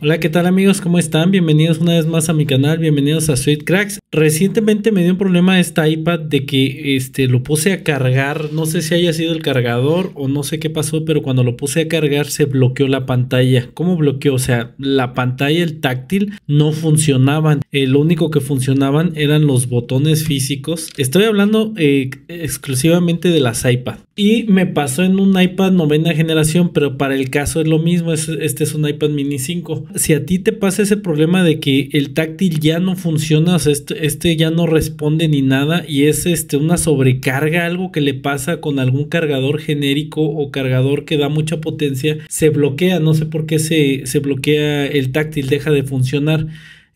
Hola, ¿qué tal amigos? ¿Cómo están? Bienvenidos una vez más a mi canal, bienvenidos a Sweet Cracks. Recientemente me dio un problema esta iPad de que este, lo puse a cargar, no sé si haya sido el cargador o no sé qué pasó, pero cuando lo puse a cargar se bloqueó la pantalla. ¿Cómo bloqueó? O sea, la pantalla, el táctil, no funcionaban. el lo único que funcionaban eran los botones físicos. Estoy hablando eh, exclusivamente de las iPad. Y me pasó en un iPad novena generación, pero para el caso es lo mismo, este es un iPad mini 5. Si a ti te pasa ese problema de que el táctil ya no funciona, este ya no responde ni nada y es este una sobrecarga, algo que le pasa con algún cargador genérico o cargador que da mucha potencia, se bloquea, no sé por qué se, se bloquea el táctil, deja de funcionar.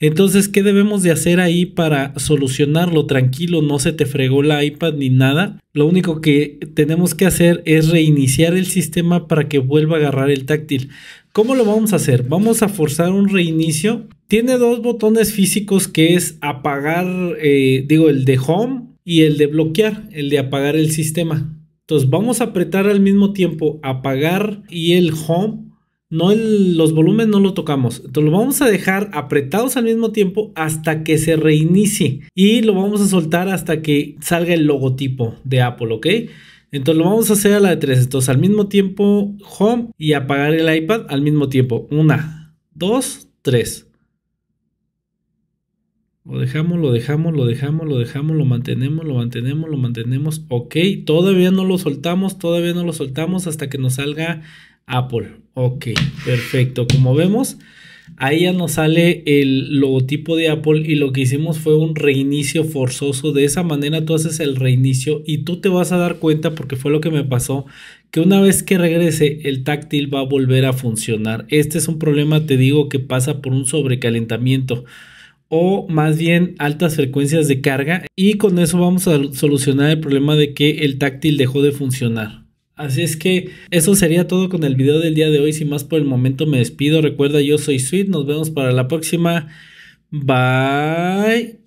Entonces, ¿qué debemos de hacer ahí para solucionarlo? Tranquilo, no se te fregó la iPad ni nada. Lo único que tenemos que hacer es reiniciar el sistema para que vuelva a agarrar el táctil. ¿Cómo lo vamos a hacer? Vamos a forzar un reinicio tiene dos botones físicos que es apagar, eh, digo, el de home y el de bloquear, el de apagar el sistema. Entonces vamos a apretar al mismo tiempo apagar y el home. No los volúmenes no lo tocamos. Entonces lo vamos a dejar apretados al mismo tiempo hasta que se reinicie. Y lo vamos a soltar hasta que salga el logotipo de Apple, ¿ok? Entonces lo vamos a hacer a la de tres. Entonces al mismo tiempo home y apagar el iPad al mismo tiempo. Una, dos, tres. Lo dejamos, lo dejamos, lo dejamos, lo dejamos, lo mantenemos, lo mantenemos, lo mantenemos. Ok, todavía no lo soltamos, todavía no lo soltamos hasta que nos salga Apple. Ok, perfecto. Como vemos, ahí ya nos sale el logotipo de Apple y lo que hicimos fue un reinicio forzoso. De esa manera tú haces el reinicio y tú te vas a dar cuenta, porque fue lo que me pasó, que una vez que regrese el táctil va a volver a funcionar. Este es un problema, te digo, que pasa por un sobrecalentamiento o más bien altas frecuencias de carga y con eso vamos a solucionar el problema de que el táctil dejó de funcionar. Así es que eso sería todo con el video del día de hoy. Sin más por el momento me despido. Recuerda, yo soy Sweet. Nos vemos para la próxima. Bye.